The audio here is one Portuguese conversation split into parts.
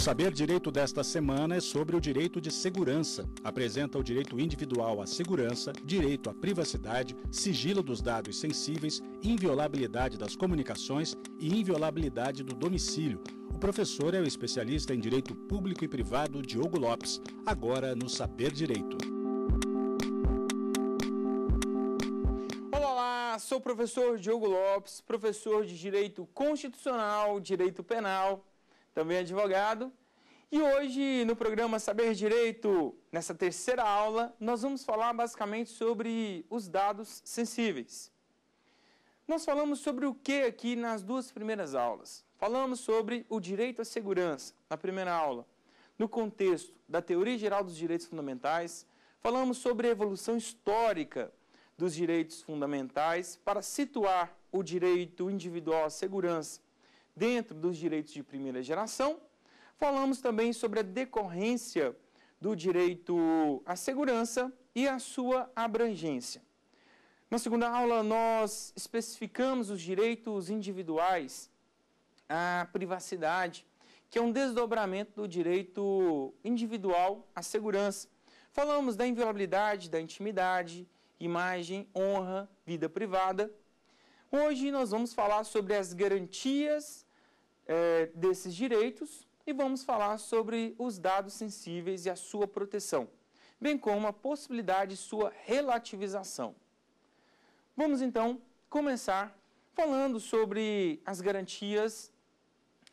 Saber Direito desta semana é sobre o direito de segurança. Apresenta o direito individual à segurança, direito à privacidade, sigilo dos dados sensíveis, inviolabilidade das comunicações e inviolabilidade do domicílio. O professor é o especialista em direito público e privado Diogo Lopes, agora no Saber Direito. Olá, sou o professor Diogo Lopes, professor de Direito Constitucional, Direito Penal também advogado. E hoje, no programa Saber Direito, nessa terceira aula, nós vamos falar basicamente sobre os dados sensíveis. Nós falamos sobre o que aqui nas duas primeiras aulas? Falamos sobre o direito à segurança, na primeira aula, no contexto da teoria geral dos direitos fundamentais, falamos sobre a evolução histórica dos direitos fundamentais para situar o direito individual à segurança dentro dos direitos de primeira geração. Falamos também sobre a decorrência do direito à segurança e a sua abrangência. Na segunda aula, nós especificamos os direitos individuais à privacidade, que é um desdobramento do direito individual à segurança. Falamos da inviolabilidade, da intimidade, imagem, honra, vida privada. Hoje nós vamos falar sobre as garantias é, desses direitos e vamos falar sobre os dados sensíveis e a sua proteção, bem como a possibilidade de sua relativização. Vamos então começar falando sobre as garantias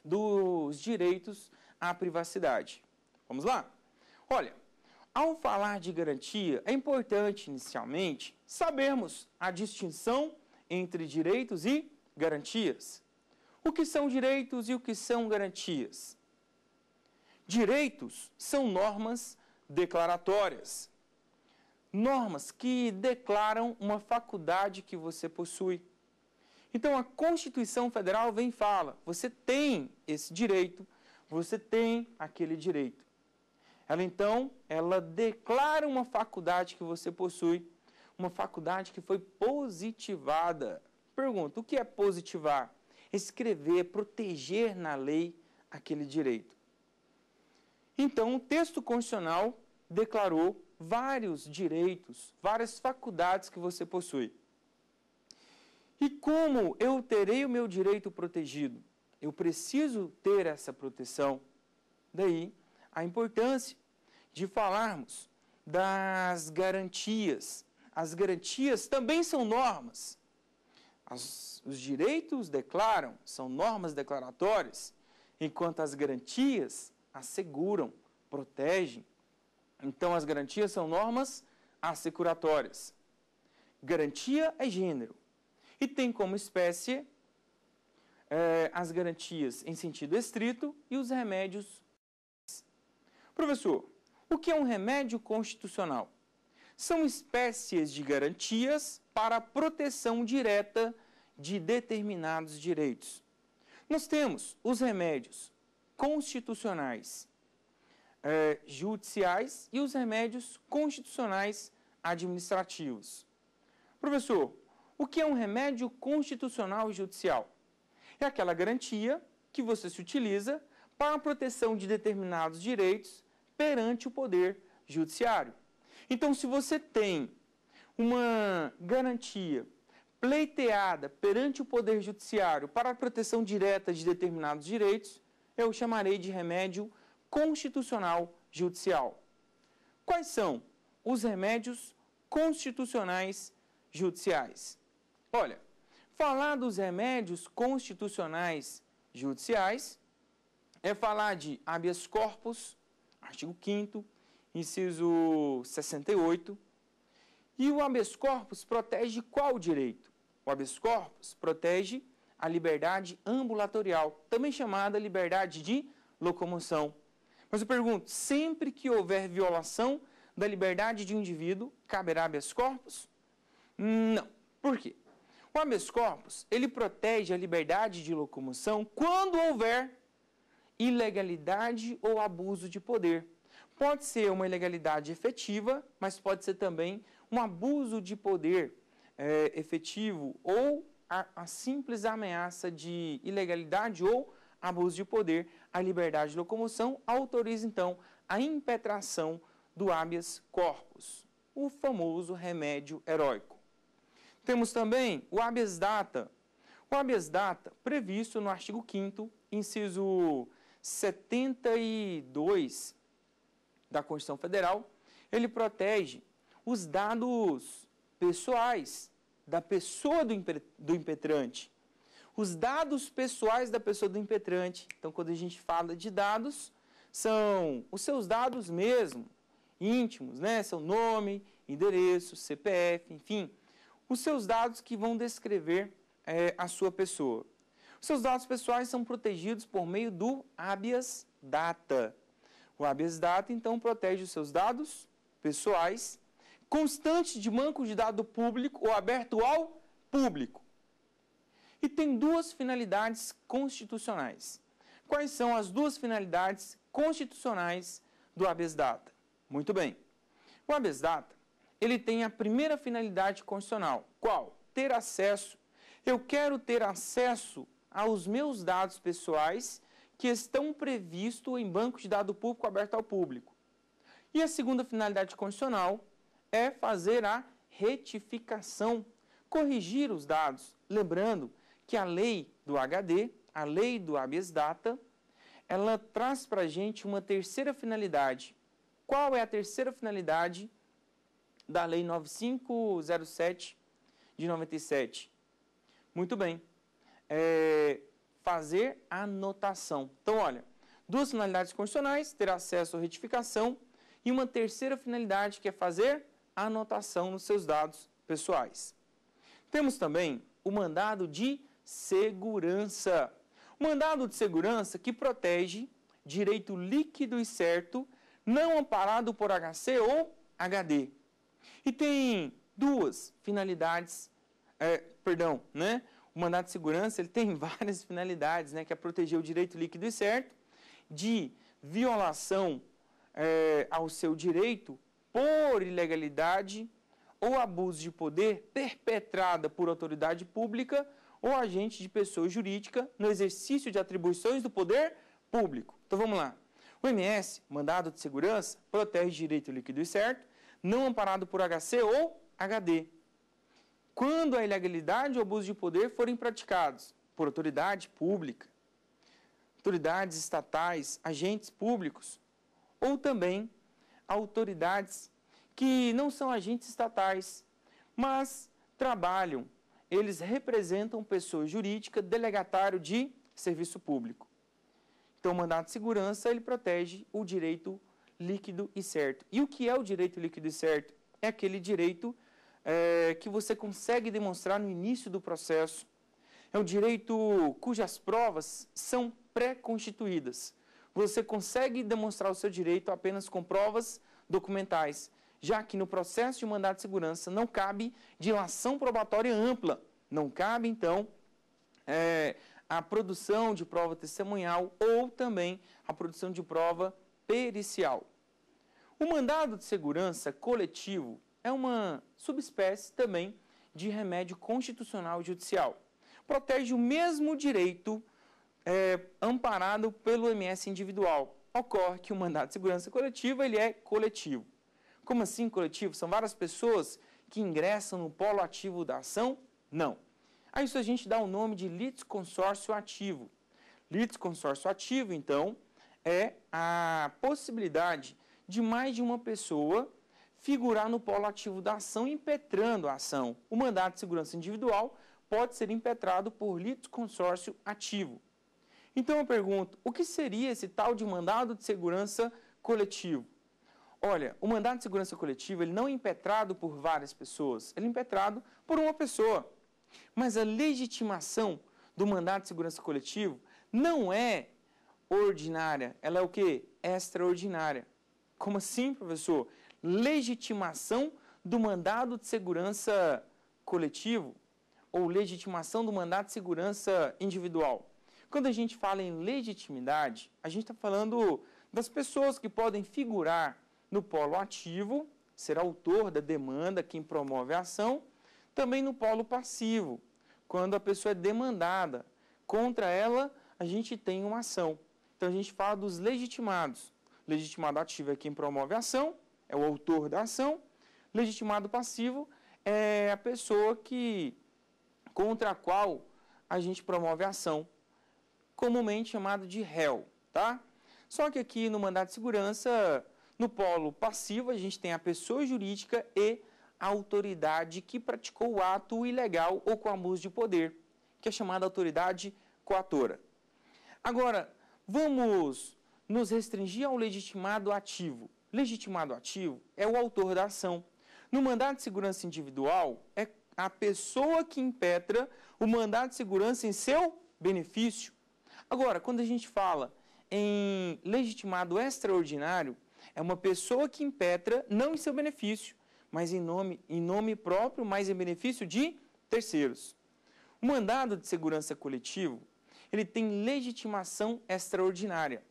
dos direitos à privacidade. Vamos lá? Olha, ao falar de garantia, é importante inicialmente sabermos a distinção entre direitos e garantias o que são direitos e o que são garantias. Direitos são normas declaratórias, normas que declaram uma faculdade que você possui. Então a Constituição Federal vem e fala: você tem esse direito, você tem aquele direito. Ela então, ela declara uma faculdade que você possui, uma faculdade que foi positivada. Pergunta: o que é positivar? escrever, proteger na lei aquele direito. Então, o texto constitucional declarou vários direitos, várias faculdades que você possui. E como eu terei o meu direito protegido? Eu preciso ter essa proteção. Daí a importância de falarmos das garantias. As garantias também são normas. As, os direitos declaram, são normas declaratórias, enquanto as garantias asseguram, protegem. Então, as garantias são normas assecuratórias. Garantia é gênero e tem como espécie é, as garantias em sentido estrito e os remédios. Professor, o que é um remédio constitucional? são espécies de garantias para a proteção direta de determinados direitos. Nós temos os remédios constitucionais é, judiciais e os remédios constitucionais administrativos. Professor, o que é um remédio constitucional e judicial? É aquela garantia que você se utiliza para a proteção de determinados direitos perante o poder judiciário. Então, se você tem uma garantia pleiteada perante o Poder Judiciário para a proteção direta de determinados direitos, eu chamarei de remédio constitucional judicial. Quais são os remédios constitucionais judiciais? Olha, falar dos remédios constitucionais judiciais é falar de habeas corpus, artigo 5 inciso 68. E o habeas corpus protege qual direito? O habeas corpus protege a liberdade ambulatorial, também chamada liberdade de locomoção. Mas eu pergunto, sempre que houver violação da liberdade de um indivíduo, caberá habeas corpus? Não. Por quê? O habeas corpus, ele protege a liberdade de locomoção quando houver ilegalidade ou abuso de poder. Pode ser uma ilegalidade efetiva, mas pode ser também um abuso de poder é, efetivo ou a, a simples ameaça de ilegalidade ou abuso de poder à liberdade de locomoção, autoriza então a impetração do habeas corpus, o famoso remédio heróico. Temos também o habeas data. O habeas data, previsto no artigo 5º, inciso 72 da Constituição Federal, ele protege os dados pessoais da pessoa do, do impetrante. Os dados pessoais da pessoa do impetrante. Então, quando a gente fala de dados, são os seus dados mesmo, íntimos, né? São nome, endereço, CPF, enfim, os seus dados que vão descrever é, a sua pessoa. Os seus dados pessoais são protegidos por meio do habeas data, o habeas data, então, protege os seus dados pessoais, constante de banco de dado público ou aberto ao público. E tem duas finalidades constitucionais. Quais são as duas finalidades constitucionais do habeas data? Muito bem. O habeas data, ele tem a primeira finalidade constitucional. Qual? Ter acesso. Eu quero ter acesso aos meus dados pessoais que estão previstos em banco de dados público aberto ao público. E a segunda finalidade constitucional é fazer a retificação, corrigir os dados. Lembrando que a lei do HD, a lei do habeas data, ela traz para a gente uma terceira finalidade. Qual é a terceira finalidade da Lei 9507 de 97? Muito bem. É, fazer anotação. Então, olha, duas finalidades constitucionais, ter acesso à retificação, e uma terceira finalidade que é fazer anotação nos seus dados pessoais. Temos também o mandado de segurança. O mandado de segurança que protege direito líquido e certo, não amparado por HC ou HD. E tem duas finalidades, é, perdão, né? o mandato de segurança ele tem várias finalidades, né, que é proteger o direito líquido e certo de violação é, ao seu direito por ilegalidade ou abuso de poder perpetrada por autoridade pública ou agente de pessoa jurídica no exercício de atribuições do poder público. Então vamos lá. O MS, mandado de segurança, protege direito líquido e certo, não amparado por HC ou HD, quando a ilegalidade ou abuso de poder forem praticados por autoridade pública, autoridades estatais, agentes públicos ou também autoridades que não são agentes estatais, mas trabalham, eles representam pessoa jurídica delegatário de serviço público. Então, o mandato de segurança, ele protege o direito líquido e certo. E o que é o direito líquido e certo? É aquele direito é, que você consegue demonstrar no início do processo. É um direito cujas provas são pré-constituídas. Você consegue demonstrar o seu direito apenas com provas documentais, já que no processo de mandado de segurança não cabe dilação probatória ampla. Não cabe, então, é, a produção de prova testemunhal ou também a produção de prova pericial. O mandado de segurança coletivo é uma subespécie também de remédio constitucional judicial. Protege o mesmo direito é, amparado pelo MS individual. Ocorre que o mandato de segurança coletiva ele é coletivo. Como assim coletivo? São várias pessoas que ingressam no polo ativo da ação? Não. A isso a gente dá o nome de litisconsórcio ativo. Litisconsórcio ativo, então, é a possibilidade de mais de uma pessoa figurar no polo ativo da ação impetrando a ação. O mandado de segurança individual pode ser impetrado por litisconsórcio ativo. Então eu pergunto, o que seria esse tal de mandado de segurança coletivo? Olha, o mandado de segurança coletivo ele não é impetrado por várias pessoas, ele é impetrado por uma pessoa. Mas a legitimação do mandado de segurança coletivo não é ordinária, ela é o que? Extraordinária. Como assim, professor? legitimação do mandado de segurança coletivo ou legitimação do mandato de segurança individual. Quando a gente fala em legitimidade, a gente está falando das pessoas que podem figurar no polo ativo, ser autor da demanda, quem promove a ação, também no polo passivo, quando a pessoa é demandada. Contra ela, a gente tem uma ação. Então a gente fala dos legitimados. Legitimado ativo é quem promove a ação, é o autor da ação. Legitimado passivo é a pessoa que contra a qual a gente promove a ação, comumente chamado de réu, tá? Só que aqui no mandato de segurança, no polo passivo, a gente tem a pessoa jurídica e a autoridade que praticou o ato ilegal ou com abuso de poder, que é chamada autoridade coatora. Agora, vamos nos restringir ao legitimado ativo. Legitimado ativo é o autor da ação. No mandato de segurança individual, é a pessoa que impetra o mandato de segurança em seu benefício. Agora, quando a gente fala em legitimado extraordinário, é uma pessoa que impetra não em seu benefício, mas em nome, em nome próprio, mas em benefício de terceiros. O mandado de segurança coletivo, ele tem legitimação extraordinária.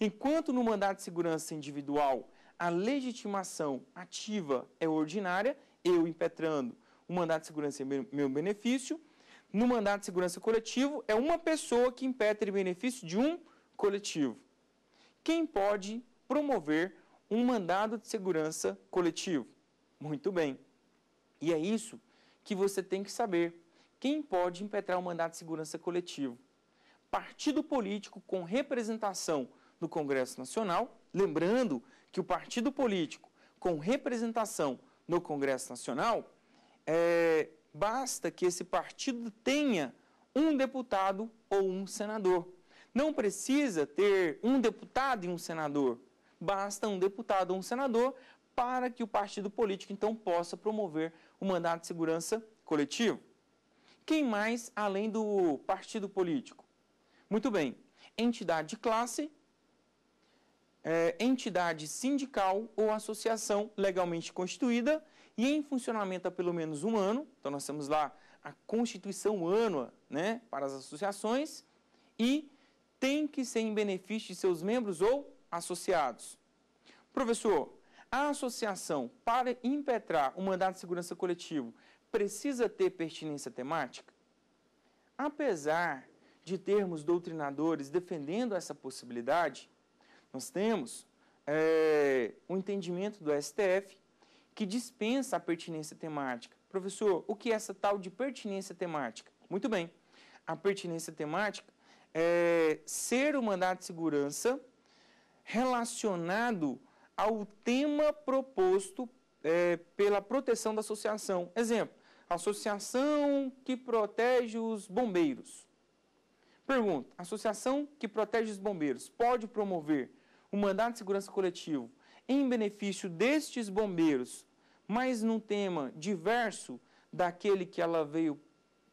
Enquanto no mandado de segurança individual a legitimação ativa é ordinária, eu impetrando o mandato de segurança é meu benefício. No mandato de segurança coletivo, é uma pessoa que impetra o benefício de um coletivo. Quem pode promover um mandado de segurança coletivo? Muito bem. E é isso que você tem que saber. Quem pode impetrar o um mandato de segurança coletivo? Partido político com representação no Congresso Nacional, lembrando que o partido político com representação no Congresso Nacional, é, basta que esse partido tenha um deputado ou um senador. Não precisa ter um deputado e um senador. Basta um deputado ou um senador para que o partido político, então, possa promover o mandato de segurança coletivo. Quem mais além do partido político? Muito bem, entidade de classe é, entidade sindical ou associação legalmente constituída e em funcionamento há pelo menos um ano. Então, nós temos lá a Constituição Ânua né, para as associações e tem que ser em benefício de seus membros ou associados. Professor, a associação, para impetrar o mandato de segurança coletivo, precisa ter pertinência temática? Apesar de termos doutrinadores defendendo essa possibilidade, nós temos é, um entendimento do STF que dispensa a pertinência temática. Professor, o que é essa tal de pertinência temática? Muito bem. A pertinência temática é ser o mandato de segurança relacionado ao tema proposto é, pela proteção da associação. Exemplo, associação que protege os bombeiros. Pergunta, associação que protege os bombeiros pode promover o mandato de segurança coletivo em benefício destes bombeiros, mas num tema diverso daquele que ela veio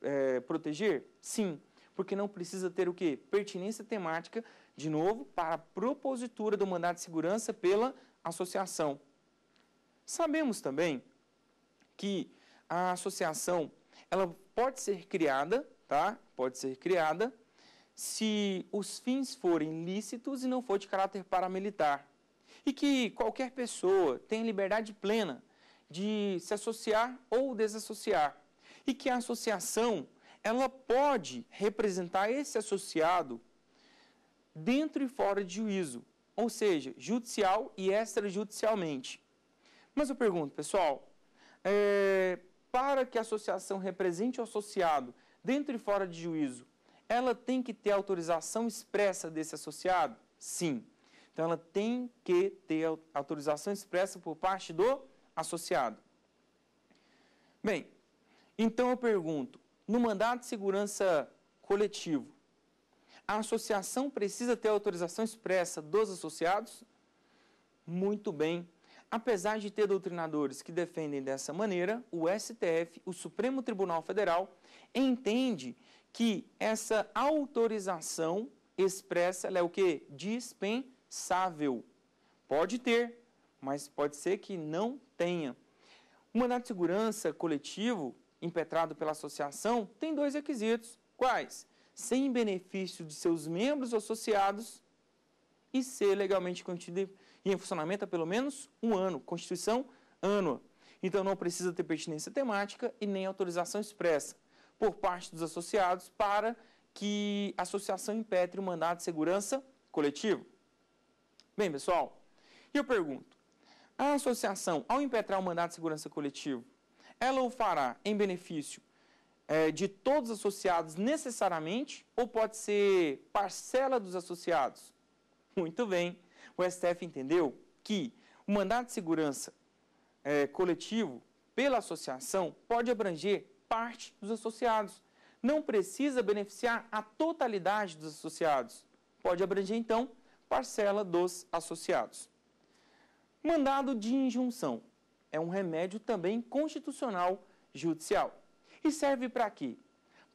é, proteger? Sim, porque não precisa ter o quê? Pertinência temática, de novo, para a propositura do mandato de segurança pela associação. Sabemos também que a associação ela pode ser criada, tá? Pode ser criada se os fins forem lícitos e não for de caráter paramilitar. E que qualquer pessoa tenha liberdade plena de se associar ou desassociar. E que a associação, ela pode representar esse associado dentro e fora de juízo, ou seja, judicial e extrajudicialmente. Mas eu pergunto, pessoal, é, para que a associação represente o associado dentro e fora de juízo, ela tem que ter autorização expressa desse associado? Sim. Então, ela tem que ter autorização expressa por parte do associado. Bem, então eu pergunto, no mandato de segurança coletivo, a associação precisa ter autorização expressa dos associados? Muito bem. Apesar de ter doutrinadores que defendem dessa maneira, o STF, o Supremo Tribunal Federal, entende que essa autorização expressa é o que? Dispensável. Pode ter, mas pode ser que não tenha. O mandato de segurança coletivo, impetrado pela associação, tem dois requisitos. Quais? Sem benefício de seus membros associados e ser legalmente contido e em funcionamento há pelo menos um ano. Constituição, ano. Então não precisa ter pertinência temática e nem autorização expressa por parte dos associados para que a associação impetre o mandado de segurança coletivo? Bem, pessoal, eu pergunto, a associação, ao impetrar o mandado de segurança coletivo, ela o fará em benefício é, de todos os associados necessariamente ou pode ser parcela dos associados? Muito bem, o STF entendeu que o mandado de segurança é, coletivo pela associação pode abranger parte dos associados. Não precisa beneficiar a totalidade dos associados. Pode abranger, então, parcela dos associados. Mandado de injunção é um remédio também constitucional judicial e serve para quê?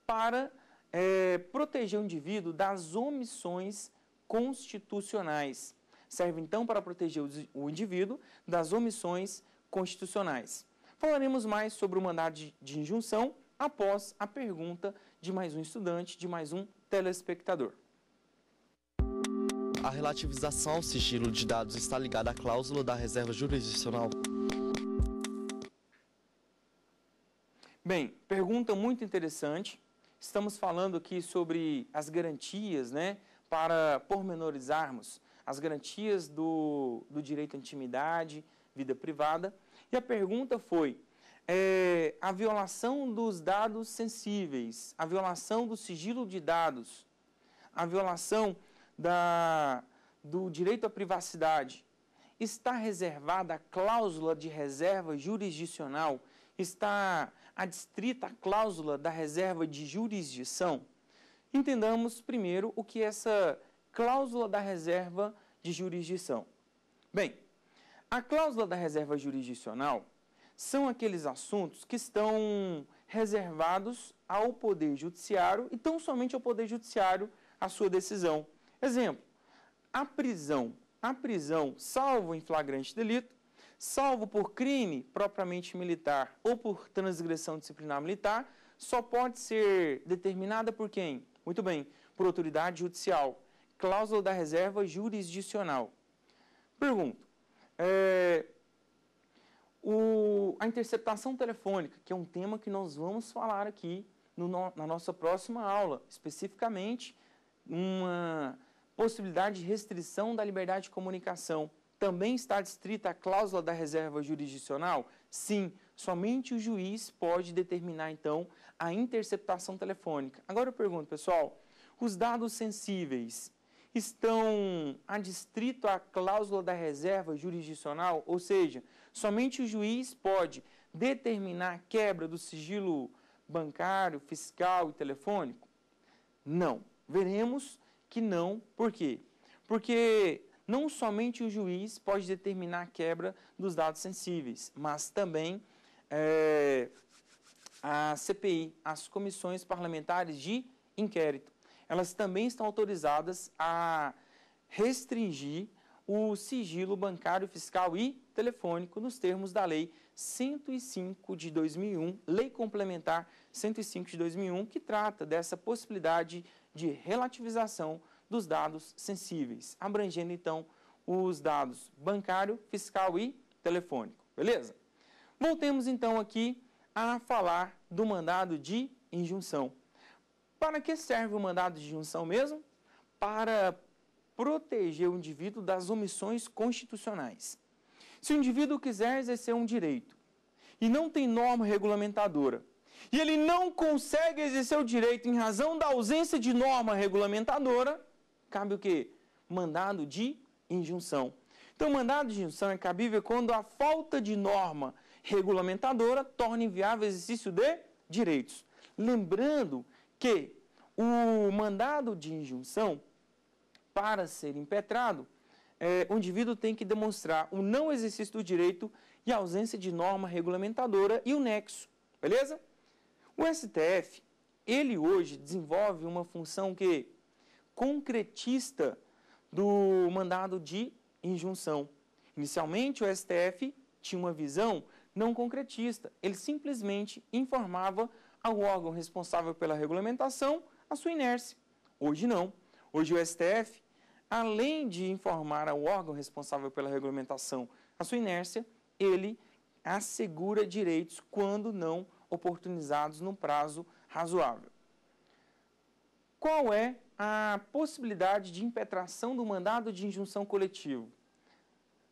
Para é, proteger o indivíduo das omissões constitucionais. Serve então para proteger o indivíduo das omissões constitucionais. Falaremos mais sobre o mandado de, de injunção após a pergunta de mais um estudante, de mais um telespectador. A relativização ao sigilo de dados está ligada à cláusula da reserva jurisdicional? Bem, pergunta muito interessante. Estamos falando aqui sobre as garantias, né, para pormenorizarmos as garantias do, do direito à intimidade, vida privada, e a pergunta foi: é, a violação dos dados sensíveis, a violação do sigilo de dados, a violação da, do direito à privacidade, está reservada a cláusula de reserva jurisdicional? Está adstrita a cláusula da reserva de jurisdição? Entendamos primeiro o que é essa cláusula da reserva de jurisdição. Bem, a cláusula da reserva jurisdicional são aqueles assuntos que estão reservados ao Poder Judiciário e tão somente ao Poder Judiciário a sua decisão. Exemplo, a prisão. A prisão, salvo em flagrante delito, salvo por crime propriamente militar ou por transgressão disciplinar militar, só pode ser determinada por quem? Muito bem, por autoridade judicial. Cláusula da reserva jurisdicional. Pergunto, é, o, a interceptação telefônica, que é um tema que nós vamos falar aqui no, na nossa próxima aula, especificamente uma possibilidade de restrição da liberdade de comunicação. Também está distrita a cláusula da reserva jurisdicional? Sim, somente o juiz pode determinar, então, a interceptação telefônica. Agora eu pergunto, pessoal, os dados sensíveis, estão adstrito à cláusula da reserva jurisdicional, ou seja, somente o juiz pode determinar a quebra do sigilo bancário, fiscal e telefônico? Não. Veremos que não. Por quê? Porque não somente o juiz pode determinar a quebra dos dados sensíveis, mas também é, a CPI, as comissões parlamentares de inquérito elas também estão autorizadas a restringir o sigilo bancário, fiscal e telefônico nos termos da Lei 105 de 2001, Lei Complementar 105 de 2001, que trata dessa possibilidade de relativização dos dados sensíveis, abrangendo então os dados bancário, fiscal e telefônico. Beleza? Voltemos então aqui a falar do mandado de injunção. Para que serve o mandado de junção mesmo? Para proteger o indivíduo das omissões constitucionais. Se o indivíduo quiser exercer um direito e não tem norma regulamentadora, e ele não consegue exercer o direito em razão da ausência de norma regulamentadora, cabe o quê? Mandado de injunção. Então, mandado de injunção é cabível quando a falta de norma regulamentadora torna inviável o exercício de direitos. Lembrando que o mandado de injunção, para ser impetrado, é, o indivíduo tem que demonstrar o não exercício do direito e a ausência de norma regulamentadora e o nexo, beleza? O STF, ele hoje desenvolve uma função que concretista do mandado de injunção. Inicialmente, o STF tinha uma visão não concretista, ele simplesmente informava ao órgão responsável pela regulamentação a sua inércia. Hoje não. Hoje o STF, além de informar ao órgão responsável pela regulamentação a sua inércia, ele assegura direitos quando não oportunizados num prazo razoável. Qual é a possibilidade de impetração do mandado de injunção coletivo?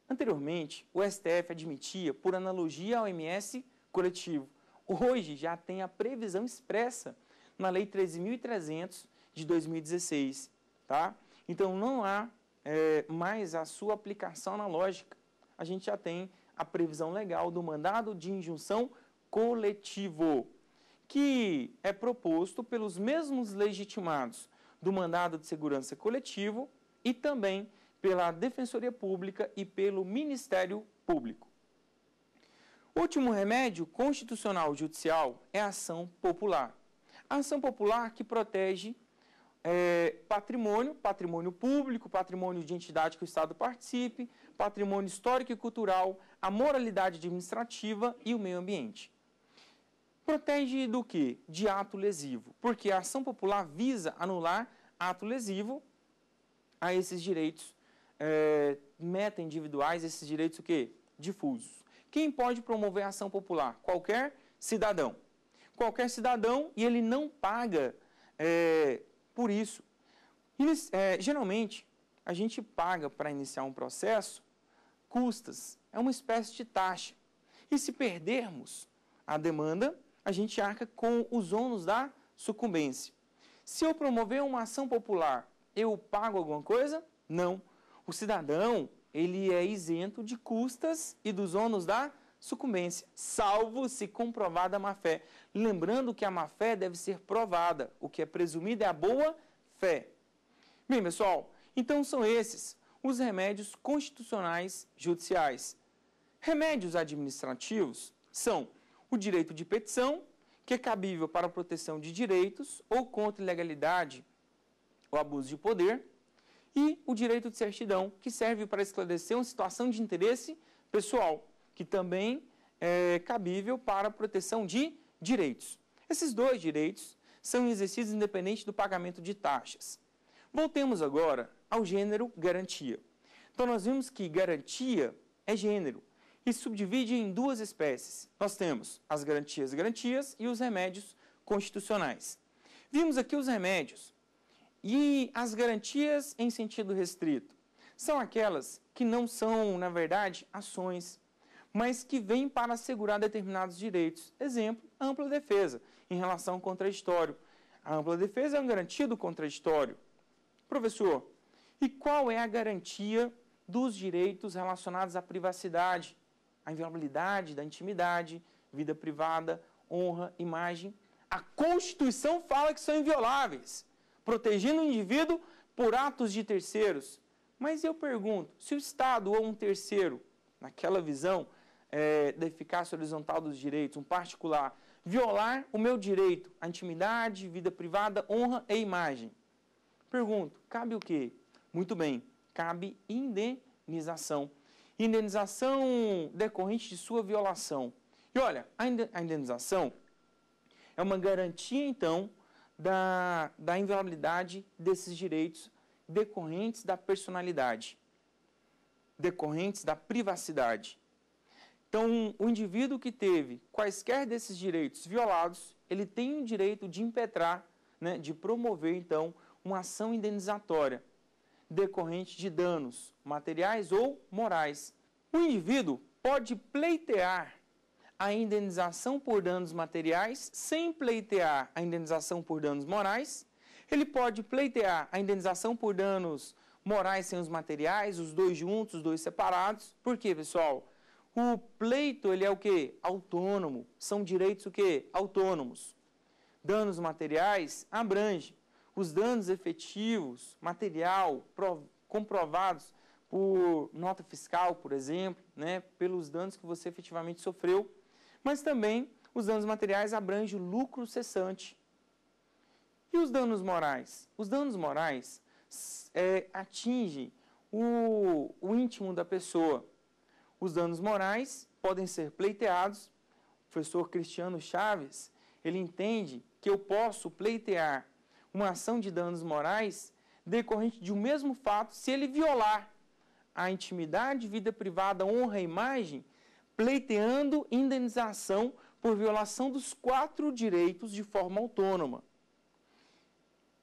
Anteriormente, o STF admitia, por analogia ao MS coletivo, hoje já tem a previsão expressa na Lei 13.300 de 2016, tá? Então não há é, mais a sua aplicação analógica. A gente já tem a previsão legal do mandado de injunção coletivo, que é proposto pelos mesmos legitimados do mandado de segurança coletivo e também pela Defensoria Pública e pelo Ministério Público. Último remédio constitucional judicial é a ação popular. A ação popular que protege é, patrimônio, patrimônio público, patrimônio de entidade que o Estado participe, patrimônio histórico e cultural, a moralidade administrativa e o meio ambiente. Protege do que? De ato lesivo, porque a ação popular visa anular ato lesivo a esses direitos é, meta individuais, esses direitos o quê? Difusos. Quem pode promover a ação popular? Qualquer cidadão. Qualquer cidadão e ele não paga é, por isso. é, geralmente, a gente paga para iniciar um processo custas, é uma espécie de taxa. E se perdermos a demanda, a gente arca com os ônus da sucumbência. Se eu promover uma ação popular, eu pago alguma coisa? Não. O cidadão, ele é isento de custas e dos ônus da sucumbência, salvo se comprovada a má fé. Lembrando que a má fé deve ser provada, o que é presumido é a boa fé. Bem, pessoal, então são esses os remédios constitucionais judiciais. Remédios administrativos são o direito de petição, que é cabível para a proteção de direitos ou contra ilegalidade ou abuso de poder, e o direito de certidão, que serve para esclarecer uma situação de interesse pessoal, que também é cabível para a proteção de direitos. Esses dois direitos são exercidos independente do pagamento de taxas. Voltemos agora ao gênero garantia. Então, nós vimos que garantia é gênero e subdivide em duas espécies. Nós temos as garantias garantias e os remédios constitucionais. Vimos aqui os remédios. E as garantias em sentido restrito são aquelas que não são, na verdade, ações, mas que vêm para assegurar determinados direitos. Exemplo, ampla defesa em relação ao contraditório. A ampla defesa é um garantido contraditório. Professor, e qual é a garantia dos direitos relacionados à privacidade, à inviolabilidade da intimidade, vida privada, honra, imagem? A Constituição fala que são invioláveis protegendo o indivíduo por atos de terceiros. Mas eu pergunto, se o Estado ou um terceiro, naquela visão é, da eficácia horizontal dos direitos, um particular, violar o meu direito à intimidade, vida privada, honra e imagem, pergunto, cabe o quê? Muito bem, cabe indenização. Indenização decorrente de sua violação. E olha, a indenização é uma garantia, então, da, da inviolabilidade desses direitos decorrentes da personalidade, decorrentes da privacidade. Então, o indivíduo que teve quaisquer desses direitos violados, ele tem o direito de impetrar, né, de promover, então, uma ação indenizatória decorrente de danos materiais ou morais. O indivíduo pode pleitear a indenização por danos materiais sem pleitear a indenização por danos morais. Ele pode pleitear a indenização por danos morais sem os materiais, os dois juntos, os dois separados. Por quê, pessoal? O pleito, ele é o quê? Autônomo. São direitos o quê? Autônomos. Danos materiais abrange os danos efetivos, material, comprovados por nota fiscal, por exemplo, né, pelos danos que você efetivamente sofreu mas também os danos materiais abrangem o lucro cessante. E os danos morais? Os danos morais é, atingem o, o íntimo da pessoa. Os danos morais podem ser pleiteados. O professor Cristiano Chaves, ele entende que eu posso pleitear uma ação de danos morais decorrente de um mesmo fato se ele violar a intimidade, vida privada, honra e imagem pleiteando indenização por violação dos quatro direitos de forma autônoma.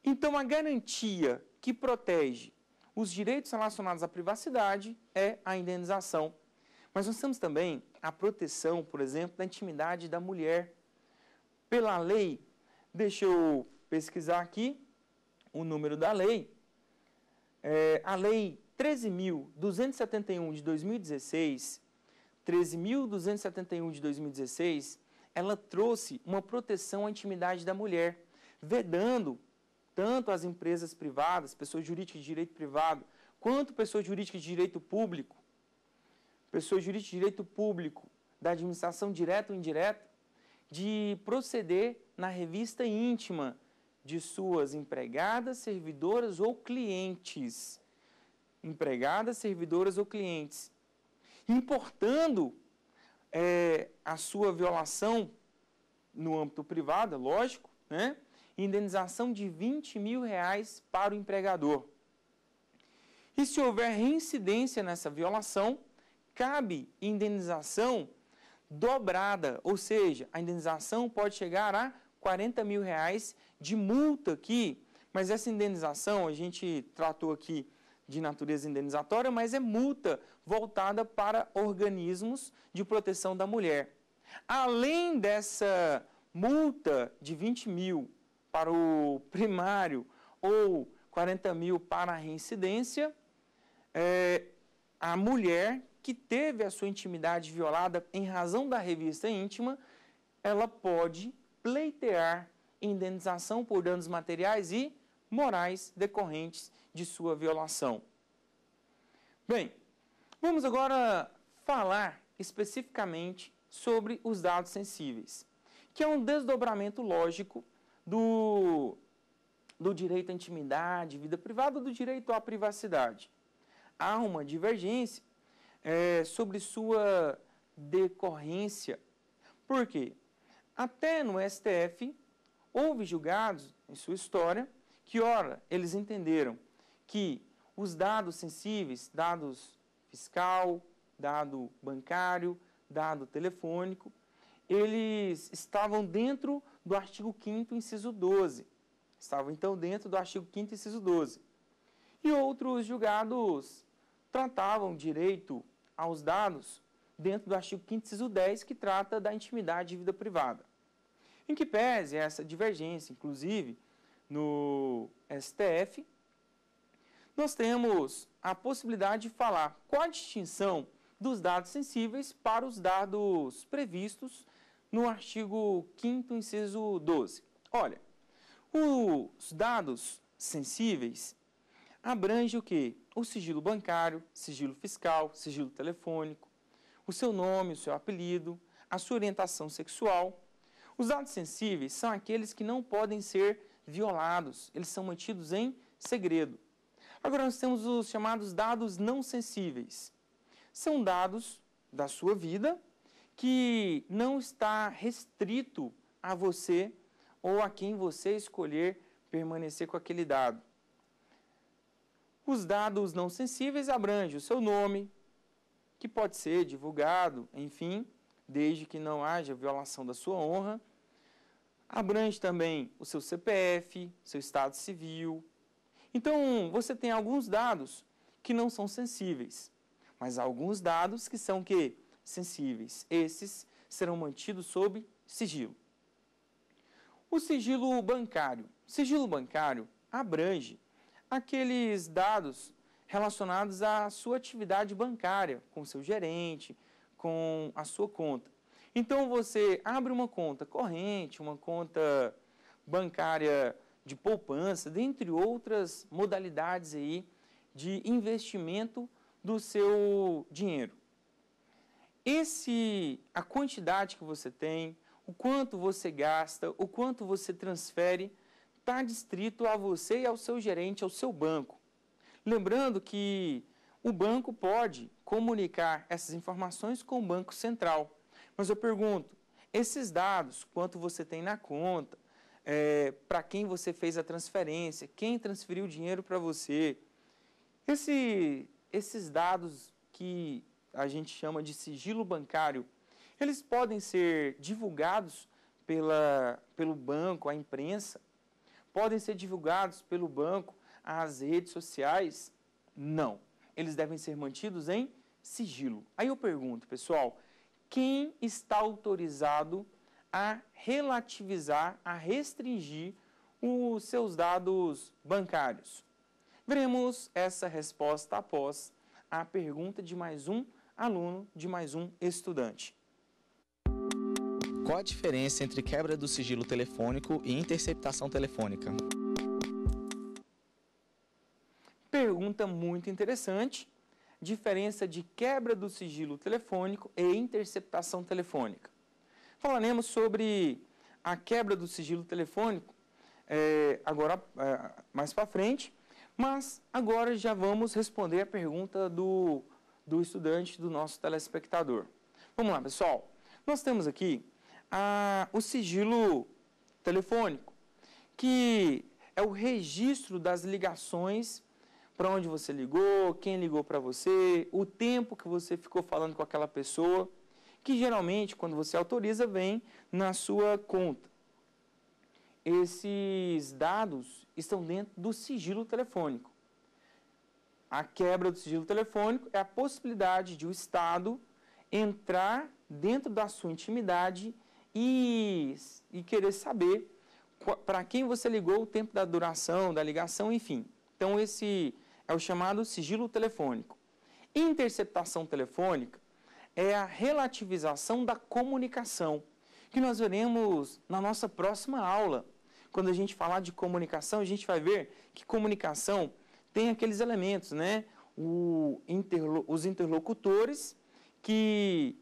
Então, a garantia que protege os direitos relacionados à privacidade é a indenização. Mas nós temos também a proteção, por exemplo, da intimidade da mulher. Pela lei, deixa eu pesquisar aqui o número da lei. É, a lei 13.271 de 2016 13.271 de 2016, ela trouxe uma proteção à intimidade da mulher, vedando tanto as empresas privadas, pessoas jurídicas de direito privado, quanto pessoas jurídicas de direito público, pessoas jurídicas de direito público da administração direta ou indireta, de proceder na revista íntima de suas empregadas, servidoras ou clientes. Empregadas, servidoras ou clientes importando é, a sua violação no âmbito privado, lógico, né? indenização de 20 mil reais para o empregador. E se houver reincidência nessa violação, cabe indenização dobrada, ou seja, a indenização pode chegar a 40 mil reais de multa aqui, mas essa indenização, a gente tratou aqui de natureza indenizatória, mas é multa voltada para organismos de proteção da mulher. Além dessa multa de 20 mil para o primário ou 40 mil para a reincidência, é, a mulher que teve a sua intimidade violada em razão da revista íntima, ela pode pleitear indenização por danos materiais e morais decorrentes de sua violação. Bem, vamos agora falar especificamente sobre os dados sensíveis, que é um desdobramento lógico do, do direito à intimidade, vida privada, do direito à privacidade. Há uma divergência é, sobre sua decorrência. Por quê? Até no STF, houve julgados em sua história que, ora, eles entenderam que os dados sensíveis, dados fiscal, dado bancário, dado telefônico, eles estavam dentro do artigo 5 inciso 12. Estavam então dentro do artigo 5 inciso 12. E outros julgados tratavam direito aos dados dentro do artigo 5 inciso 10, que trata da intimidade e vida privada. Em que pese essa divergência, inclusive, no STF, nós temos a possibilidade de falar qual a distinção dos dados sensíveis para os dados previstos no artigo 5º, inciso 12. Olha, os dados sensíveis abrange o que? O sigilo bancário, sigilo fiscal, sigilo telefônico, o seu nome, o seu apelido, a sua orientação sexual. Os dados sensíveis são aqueles que não podem ser violados, eles são mantidos em segredo. Agora nós temos os chamados dados não sensíveis. São dados da sua vida que não está restrito a você ou a quem você escolher permanecer com aquele dado. Os dados não sensíveis abrangem o seu nome, que pode ser divulgado, enfim, desde que não haja violação da sua honra. Abrange também o seu CPF, seu estado civil, então, você tem alguns dados que não são sensíveis, mas alguns dados que são que sensíveis. Esses serão mantidos sob sigilo. O sigilo bancário. Sigilo bancário abrange aqueles dados relacionados à sua atividade bancária, com seu gerente, com a sua conta. Então você abre uma conta corrente, uma conta bancária de poupança, dentre outras modalidades aí de investimento do seu dinheiro. Esse, a quantidade que você tem, o quanto você gasta, o quanto você transfere, está distrito a você e ao seu gerente, ao seu banco. Lembrando que o banco pode comunicar essas informações com o Banco Central. Mas eu pergunto, esses dados, quanto você tem na conta, é, para quem você fez a transferência, quem transferiu o dinheiro para você. Esse, esses dados que a gente chama de sigilo bancário, eles podem ser divulgados pela, pelo banco, à imprensa, podem ser divulgados pelo banco às redes sociais? Não. Eles devem ser mantidos em sigilo. Aí eu pergunto, pessoal, quem está autorizado a relativizar, a restringir os seus dados bancários? Veremos essa resposta após a pergunta de mais um aluno, de mais um estudante. Qual a diferença entre quebra do sigilo telefônico e interceptação telefônica? Pergunta muito interessante. Diferença de quebra do sigilo telefônico e interceptação telefônica. Falaremos sobre a quebra do sigilo telefônico é, agora é, mais para frente, mas agora já vamos responder a pergunta do, do estudante, do nosso telespectador. Vamos lá, pessoal. Nós temos aqui a, o sigilo telefônico, que é o registro das ligações para onde você ligou, quem ligou para você, o tempo que você ficou falando com aquela pessoa que geralmente, quando você autoriza, vem na sua conta. Esses dados estão dentro do sigilo telefônico. A quebra do sigilo telefônico é a possibilidade de o Estado entrar dentro da sua intimidade e, e querer saber para quem você ligou, o tempo da duração, da ligação, enfim. Então, esse é o chamado sigilo telefônico. Interceptação telefônica é a relativização da comunicação, que nós veremos na nossa próxima aula. Quando a gente falar de comunicação, a gente vai ver que comunicação tem aqueles elementos, né? Interlo os interlocutores que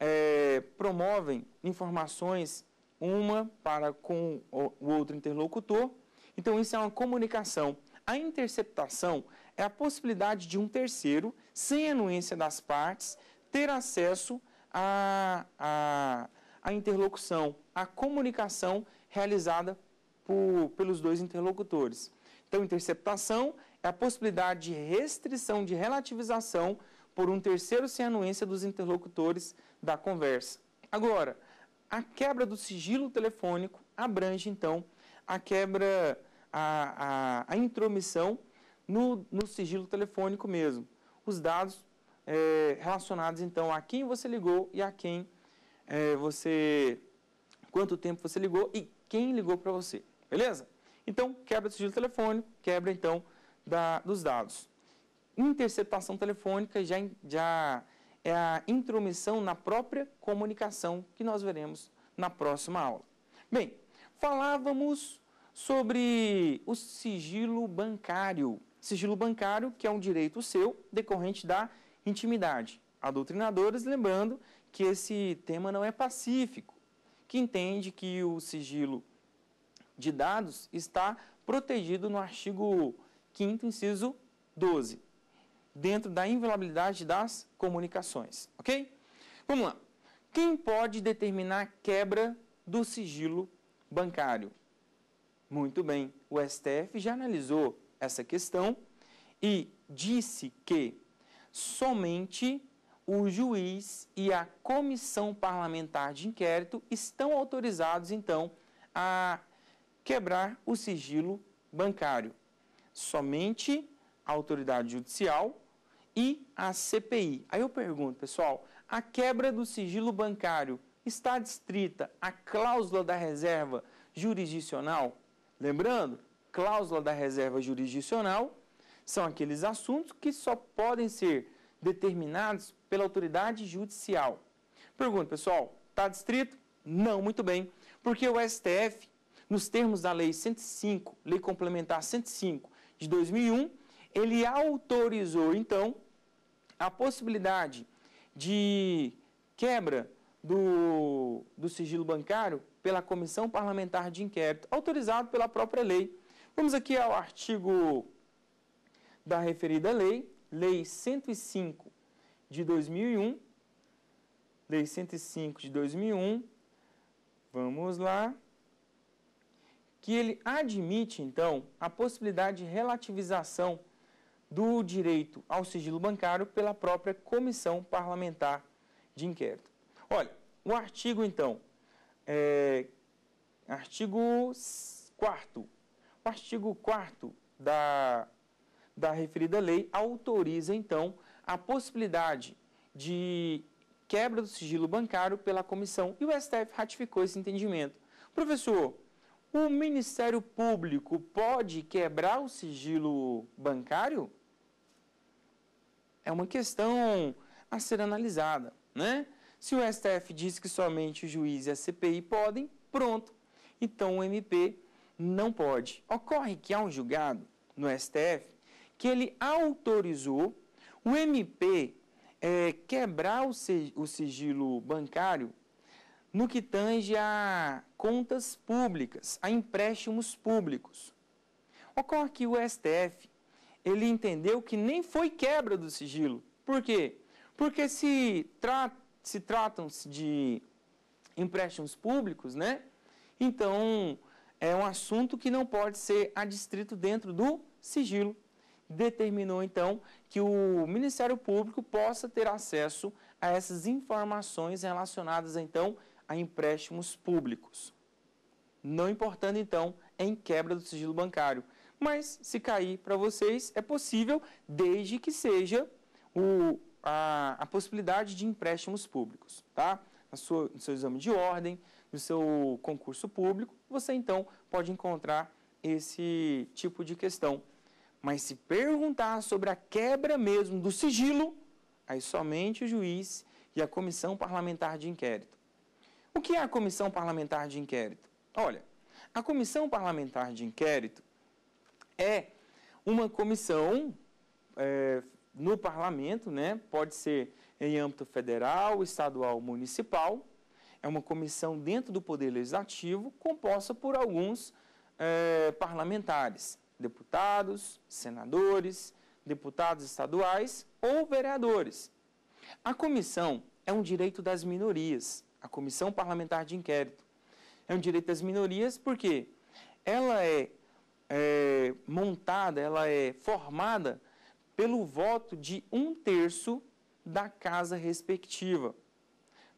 é, promovem informações uma para com o outro interlocutor. Então, isso é uma comunicação. A interceptação é a possibilidade de um terceiro, sem anuência das partes, ter acesso à, à, à interlocução, à comunicação realizada por, pelos dois interlocutores. Então, interceptação é a possibilidade de restrição de relativização por um terceiro sem anuência dos interlocutores da conversa. Agora, a quebra do sigilo telefônico abrange, então, a quebra, a, a, a intromissão no, no sigilo telefônico mesmo. Os dados é, relacionados então a quem você ligou e a quem é, você. quanto tempo você ligou e quem ligou para você. Beleza? Então, quebra do sigilo telefônico, quebra então da, dos dados. Interceptação telefônica já, já é a intromissão na própria comunicação que nós veremos na próxima aula. Bem, falávamos sobre o sigilo bancário. Sigilo bancário, que é um direito seu decorrente da intimidade a doutrinadores, lembrando que esse tema não é pacífico, que entende que o sigilo de dados está protegido no artigo 5 inciso 12, dentro da inviolabilidade das comunicações, ok? Vamos lá. Quem pode determinar a quebra do sigilo bancário? Muito bem, o STF já analisou essa questão e disse que somente o juiz e a comissão parlamentar de inquérito estão autorizados, então, a quebrar o sigilo bancário. Somente a autoridade judicial e a CPI. Aí eu pergunto, pessoal, a quebra do sigilo bancário está distrita à cláusula da reserva jurisdicional? Lembrando, cláusula da reserva jurisdicional são aqueles assuntos que só podem ser determinados pela autoridade judicial. Pergunta, pessoal, está distrito? Não, muito bem. Porque o STF, nos termos da Lei 105, Lei Complementar 105 de 2001, ele autorizou, então, a possibilidade de quebra do, do sigilo bancário pela Comissão Parlamentar de Inquérito, autorizado pela própria lei. Vamos aqui ao artigo da referida lei, Lei 105 de 2001, Lei 105 de 2001, vamos lá, que ele admite, então, a possibilidade de relativização do direito ao sigilo bancário pela própria Comissão Parlamentar de Inquérito. Olha, o artigo, então, é, artigo 4 o artigo 4 da da referida lei autoriza, então, a possibilidade de quebra do sigilo bancário pela comissão e o STF ratificou esse entendimento. Professor, o Ministério Público pode quebrar o sigilo bancário? É uma questão a ser analisada, né? Se o STF diz que somente o juiz e a CPI podem, pronto. Então o MP não pode. Ocorre que há um julgado no STF que ele autorizou o MP é, eh, quebrar o, o sigilo bancário no que tange a contas públicas, a empréstimos públicos. Ocorre que o STF, ele entendeu que nem foi quebra do sigilo. Por quê? Porque se, tra se tratam -se de empréstimos públicos, né? Então, é um assunto que não pode ser adstrito dentro do sigilo determinou então que o Ministério Público possa ter acesso a essas informações relacionadas então a empréstimos públicos. Não importando então em quebra do sigilo bancário, mas se cair para vocês é possível desde que seja o, a, a, possibilidade de empréstimos públicos, tá? Sua, no seu exame de ordem, no seu concurso público, você então pode encontrar esse tipo de questão. Mas se perguntar sobre a quebra mesmo do sigilo, aí somente o juiz e a comissão parlamentar de inquérito. O que é a comissão parlamentar de inquérito? Olha, a comissão parlamentar de inquérito é uma comissão é, no parlamento, né? Pode ser em âmbito federal, estadual, municipal. É uma comissão dentro do Poder Legislativo composta por alguns é, parlamentares deputados, senadores, deputados estaduais ou vereadores. A comissão é um direito das minorias, a comissão parlamentar de inquérito. É um direito das minorias porque ela é, é montada, ela é formada pelo voto de um terço da casa respectiva.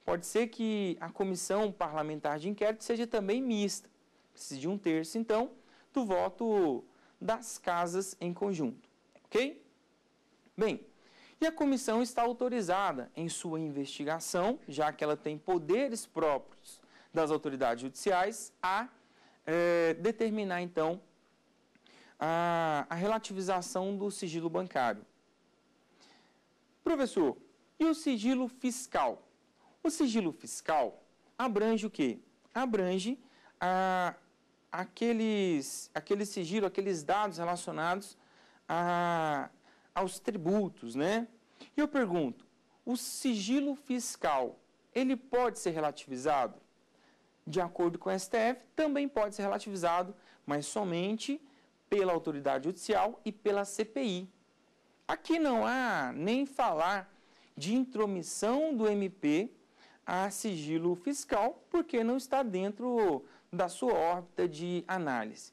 Pode ser que a comissão parlamentar de inquérito seja também mista, precisa de um terço, então, do voto das casas em conjunto, ok? Bem, e a comissão está autorizada em sua investigação, já que ela tem poderes próprios das autoridades judiciais, a é, determinar, então, a, a relativização do sigilo bancário. Professor, e o sigilo fiscal? O sigilo fiscal abrange o quê? Abrange a, aqueles, aquele sigilo, aqueles dados relacionados a, aos tributos, né? E eu pergunto, o sigilo fiscal, ele pode ser relativizado? De acordo com o STF, também pode ser relativizado, mas somente pela autoridade judicial e pela CPI. Aqui não há nem falar de intromissão do MP a sigilo fiscal, porque não está dentro da sua órbita de análise.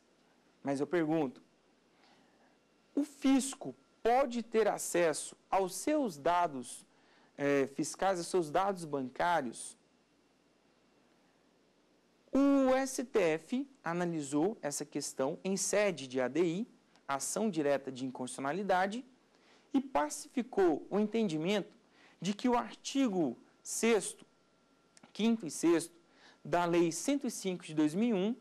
Mas eu pergunto: o fisco pode ter acesso aos seus dados eh, fiscais, aos seus dados bancários? O STF analisou essa questão em sede de ADI, ação direta de inconstitucionalidade, e pacificou o entendimento de que o artigo 6, 5 e 6 da Lei 105 de 2001,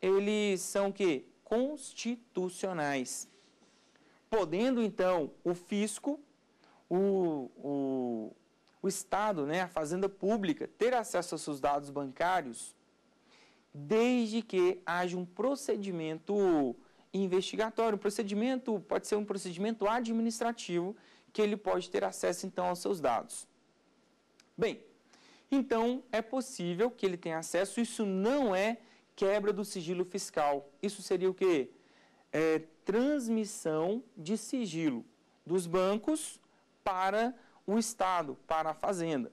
eles são que constitucionais. Podendo então o fisco, o, o, o Estado, né, a Fazenda Pública, ter acesso aos seus dados bancários, desde que haja um procedimento investigatório. Um procedimento pode ser um procedimento administrativo que ele pode ter acesso então aos seus dados. Bem, então, é possível que ele tenha acesso, isso não é quebra do sigilo fiscal. Isso seria o quê? É, transmissão de sigilo dos bancos para o Estado, para a Fazenda.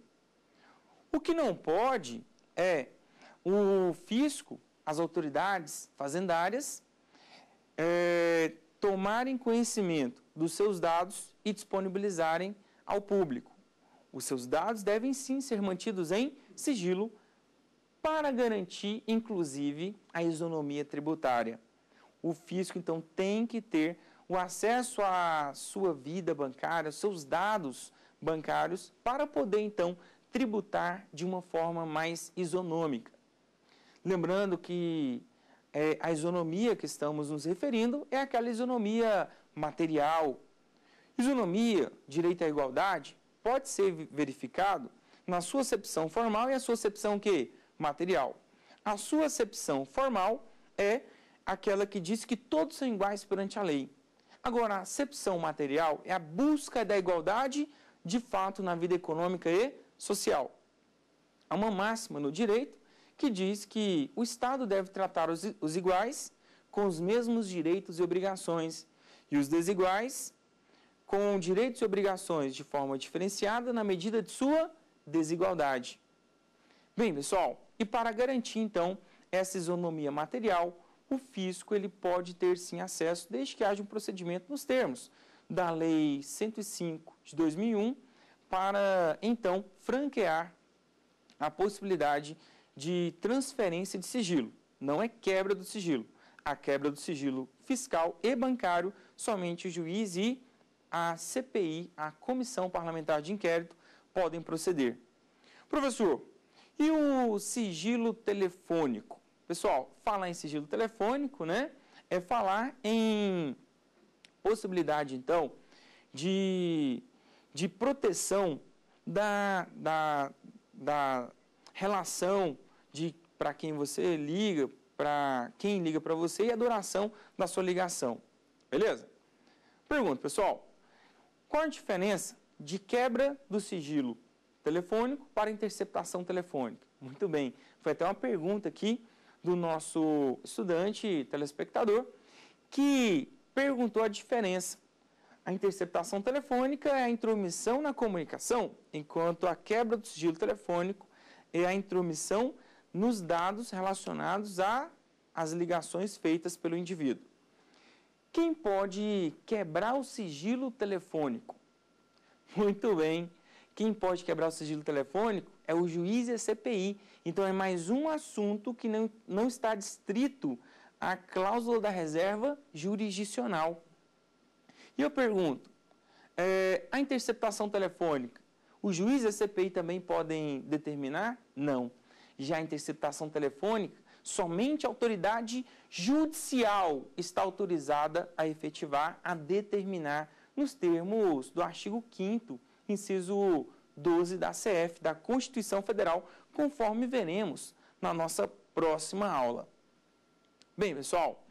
O que não pode é o fisco, as autoridades fazendárias, é, tomarem conhecimento dos seus dados e disponibilizarem ao público. Os seus dados devem sim ser mantidos em sigilo para garantir, inclusive, a isonomia tributária. O fisco, então, tem que ter o acesso à sua vida bancária, aos seus dados bancários, para poder, então, tributar de uma forma mais isonômica. Lembrando que é, a isonomia que estamos nos referindo é aquela isonomia material. Isonomia, direito à igualdade, pode ser verificado na sua acepção formal e a sua acepção que? Material. A sua acepção formal é aquela que diz que todos são iguais perante a lei. Agora, a acepção material é a busca da igualdade de fato na vida econômica e social. Há uma máxima no direito que diz que o Estado deve tratar os, os iguais com os mesmos direitos e obrigações e os desiguais com direitos e obrigações de forma diferenciada na medida de sua desigualdade. Bem, pessoal, e para garantir então essa isonomia material, o fisco ele pode ter sim acesso desde que haja um procedimento nos termos da Lei 105 de 2001 para então franquear a possibilidade de transferência de sigilo. Não é quebra do sigilo. A quebra do sigilo fiscal e bancário somente o juiz e a CPI, a Comissão Parlamentar de Inquérito, podem proceder. Professor, e o sigilo telefônico? Pessoal, falar em sigilo telefônico, né? É falar em possibilidade, então, de, de proteção da, da, da relação de para quem você liga, para quem liga para você e a duração da sua ligação. Beleza? Pergunta, pessoal. Qual a diferença de quebra do sigilo telefônico para interceptação telefônica? Muito bem, foi até uma pergunta aqui do nosso estudante telespectador que perguntou a diferença. A interceptação telefônica é a intromissão na comunicação, enquanto a quebra do sigilo telefônico é a intromissão nos dados relacionados às ligações feitas pelo indivíduo. Quem pode quebrar o sigilo telefônico? Muito bem. Quem pode quebrar o sigilo telefônico é o juiz e a CPI. Então, é mais um assunto que não, não está distrito à cláusula da reserva jurisdicional. E eu pergunto, é, a interceptação telefônica, o juiz e a CPI também podem determinar? Não. Já a interceptação telefônica Somente a autoridade judicial está autorizada a efetivar, a determinar, nos termos do artigo 5, inciso 12 da CF, da Constituição Federal, conforme veremos na nossa próxima aula. Bem, pessoal,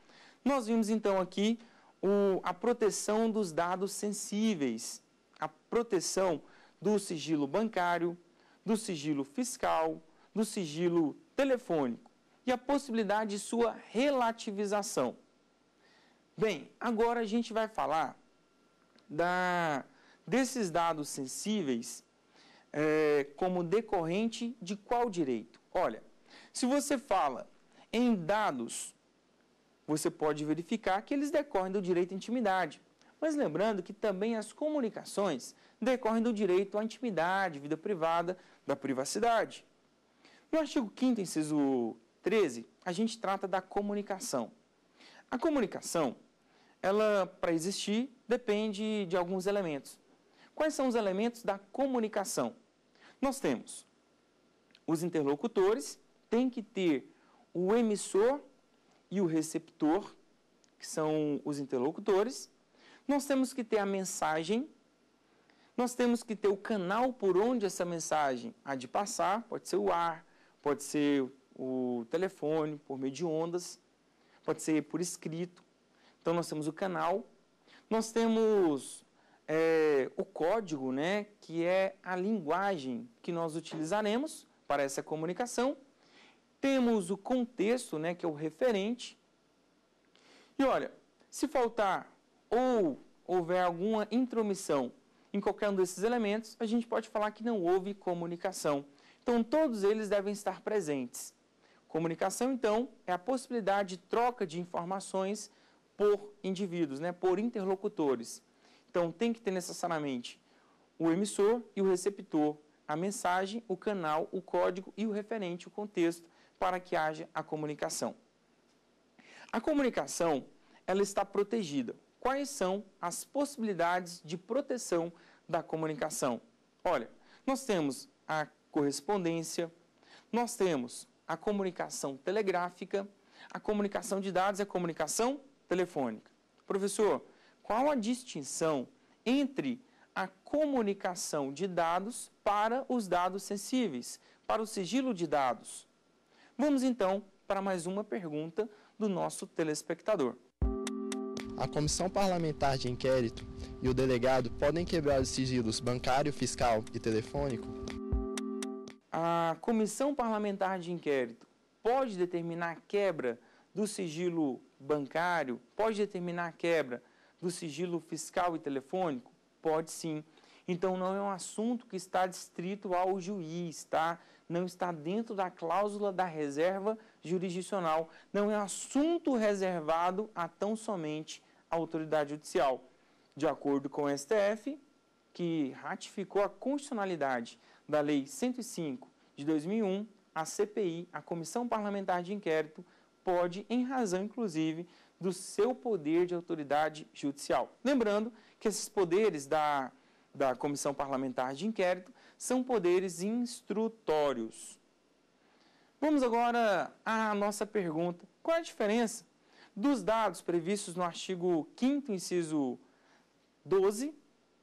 nós vimos então aqui o, a proteção dos dados sensíveis, a proteção do sigilo bancário, do sigilo fiscal, do sigilo telefônico e a possibilidade de sua relativização. Bem, agora a gente vai falar da, desses dados sensíveis é, como decorrente de qual direito. Olha, se você fala em dados, você pode verificar que eles decorrem do direito à intimidade. Mas lembrando que também as comunicações decorrem do direito à intimidade, vida privada, da privacidade. No artigo 5º, inciso 13, a gente trata da comunicação. A comunicação, ela para existir depende de alguns elementos. Quais são os elementos da comunicação? Nós temos os interlocutores, tem que ter o emissor e o receptor, que são os interlocutores. Nós temos que ter a mensagem, nós temos que ter o canal por onde essa mensagem há de passar, pode ser o ar, pode ser o telefone, por meio de ondas, pode ser por escrito. Então nós temos o canal, nós temos é, o código, né, que é a linguagem que nós utilizaremos para essa comunicação. Temos o contexto, né, que é o referente. E olha, se faltar ou houver alguma intromissão em qualquer um desses elementos, a gente pode falar que não houve comunicação. Então, todos eles devem estar presentes. Comunicação, então, é a possibilidade de troca de informações por indivíduos, né, por interlocutores. Então, tem que ter necessariamente o emissor e o receptor, a mensagem, o canal, o código e o referente, o contexto, para que haja a comunicação. A comunicação, ela está protegida. Quais são as possibilidades de proteção da comunicação? Olha, nós temos a correspondência, nós temos a comunicação telegráfica, a comunicação de dados e a comunicação telefônica. Professor, qual a distinção entre a comunicação de dados para os dados sensíveis, para o sigilo de dados? Vamos então para mais uma pergunta do nosso telespectador. A comissão parlamentar de inquérito e o delegado podem quebrar os sigilos bancário, fiscal e telefônico a comissão parlamentar de inquérito pode determinar a quebra do sigilo bancário? Pode determinar a quebra do sigilo fiscal e telefônico? Pode sim. Então não é um assunto que está distrito ao juiz, tá? Não está dentro da cláusula da reserva jurisdicional, não é assunto reservado a tão somente a autoridade judicial. De acordo com o STF, que ratificou a constitucionalidade da Lei 105 de 2001, a CPI, a Comissão Parlamentar de Inquérito, pode, em razão inclusive do seu poder de autoridade judicial. Lembrando que esses poderes da, da Comissão Parlamentar de Inquérito são poderes instrutórios. Vamos agora à nossa pergunta: qual é a diferença dos dados previstos no artigo 5, inciso 12,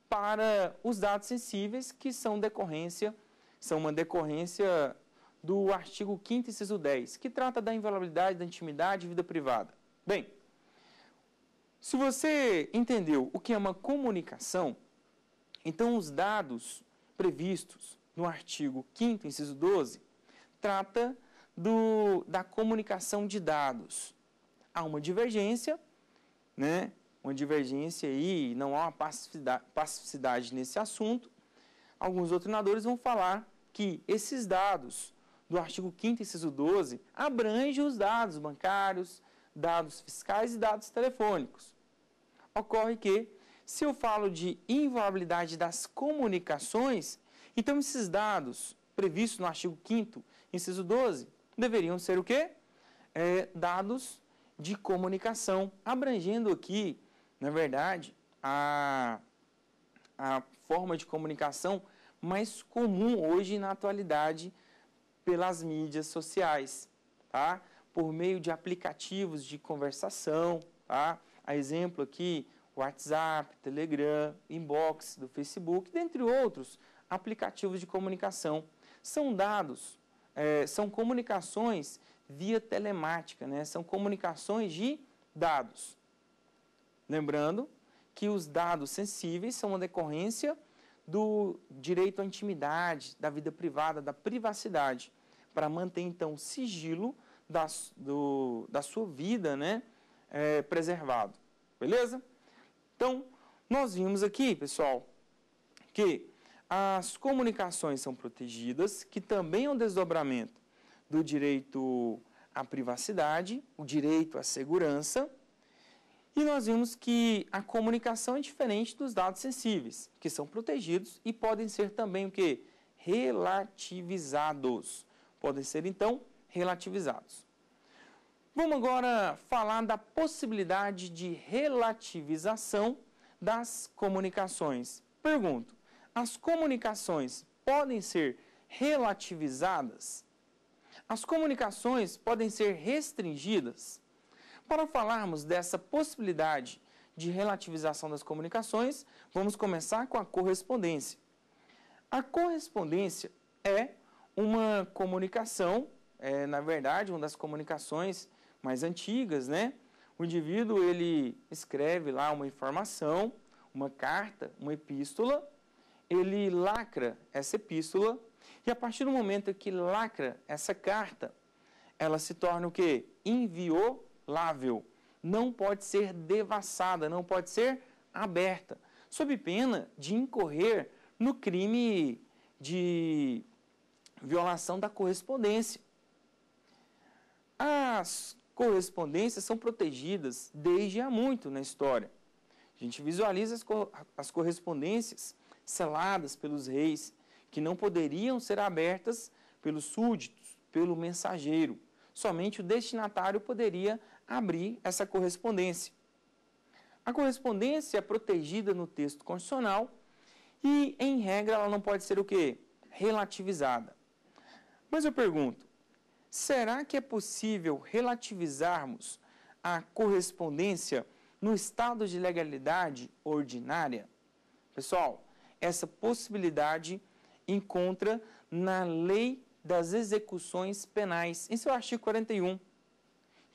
para os dados sensíveis que são decorrência, são uma decorrência do artigo 5 inciso 10, que trata da inviolabilidade da intimidade e vida privada. Bem, se você entendeu o que é uma comunicação, então os dados previstos no artigo 5 inciso 12, trata do, da comunicação de dados. Há uma divergência, né, uma divergência aí, não há uma passividade nesse assunto, alguns doutrinadores vão falar que esses dados do artigo 5 inciso 12, abrange os dados bancários, dados fiscais e dados telefônicos. Ocorre que, se eu falo de inviolabilidade das comunicações, então esses dados previstos no artigo 5 inciso 12, deveriam ser o quê? É, dados de comunicação, abrangendo aqui na verdade, a, a forma de comunicação mais comum hoje na atualidade pelas mídias sociais, tá? Por meio de aplicativos de conversação, tá? A exemplo aqui, WhatsApp, Telegram, Inbox do Facebook, dentre outros aplicativos de comunicação. São dados, é, são comunicações via telemática, né? São comunicações de dados. Lembrando que os dados sensíveis são uma decorrência do direito à intimidade, da vida privada, da privacidade, para manter então o sigilo da, do, da sua vida né, é, preservado. Beleza? Então, nós vimos aqui, pessoal, que as comunicações são protegidas, que também é um desdobramento do direito à privacidade, o direito à segurança e nós vimos que a comunicação é diferente dos dados sensíveis, que são protegidos e podem ser também o que? Relativizados. Podem ser, então, relativizados. Vamos agora falar da possibilidade de relativização das comunicações. Pergunto, as comunicações podem ser relativizadas? As comunicações podem ser restringidas? Para falarmos dessa possibilidade de relativização das comunicações, vamos começar com a correspondência. A correspondência é uma comunicação, é, na verdade, uma das comunicações mais antigas, né? O indivíduo ele escreve lá uma informação, uma carta, uma epístola, ele lacra essa epístola e a partir do momento que lacra essa carta, ela se torna o que? Enviou inabalável, não pode ser devassada, não pode ser aberta, sob pena de incorrer no crime de violação da correspondência. As correspondências são protegidas desde há muito na história. A gente visualiza as, co as correspondências seladas pelos reis, que não poderiam ser abertas pelos súditos, pelo mensageiro. Somente o destinatário poderia abrir essa correspondência. A correspondência é protegida no texto constitucional e, em regra, ela não pode ser o quê? Relativizada. Mas eu pergunto, será que é possível relativizarmos a correspondência no estado de legalidade ordinária? Pessoal, essa possibilidade encontra na Lei das Execuções Penais, em seu artigo 41.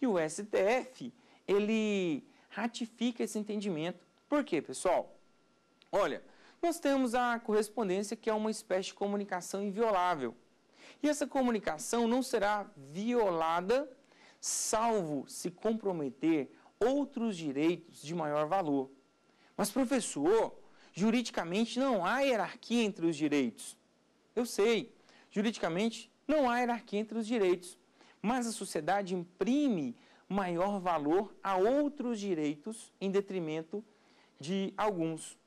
E o STF, ele ratifica esse entendimento. Por quê, pessoal? Olha, nós temos a correspondência que é uma espécie de comunicação inviolável. E essa comunicação não será violada salvo se comprometer outros direitos de maior valor. Mas, professor, juridicamente não há hierarquia entre os direitos. Eu sei, juridicamente não há hierarquia entre os direitos mas a sociedade imprime maior valor a outros direitos em detrimento de alguns.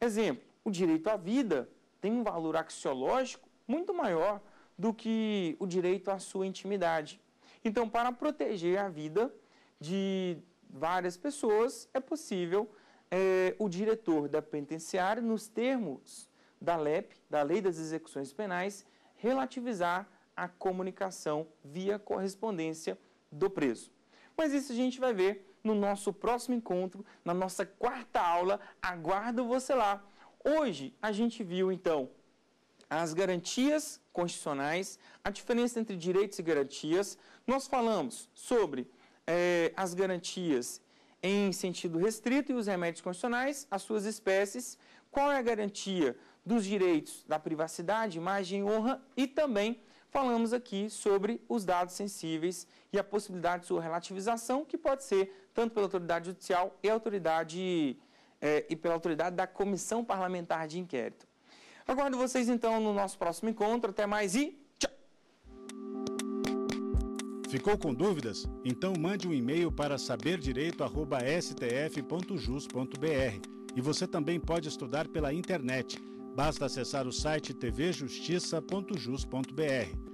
Exemplo, o direito à vida tem um valor axiológico muito maior do que o direito à sua intimidade. Então, para proteger a vida de várias pessoas, é possível é, o diretor da penitenciária, nos termos da LEP, da Lei das Execuções Penais, relativizar a comunicação via correspondência do preso, Mas isso a gente vai ver no nosso próximo encontro, na nossa quarta aula. Aguardo você lá. Hoje a gente viu então as garantias constitucionais, a diferença entre direitos e garantias. Nós falamos sobre eh, as garantias em sentido restrito e os remédios constitucionais, as suas espécies, qual é a garantia dos direitos da privacidade, imagem e honra e também falamos aqui sobre os dados sensíveis e a possibilidade de sua relativização, que pode ser tanto pela autoridade judicial e, autoridade, eh, e pela autoridade da Comissão Parlamentar de Inquérito. Aguardo vocês, então, no nosso próximo encontro. Até mais e tchau! Ficou com dúvidas? Então mande um e-mail para saberdireito.stf.jus.br. E você também pode estudar pela internet Basta acessar o site tvjustiça.jus.br.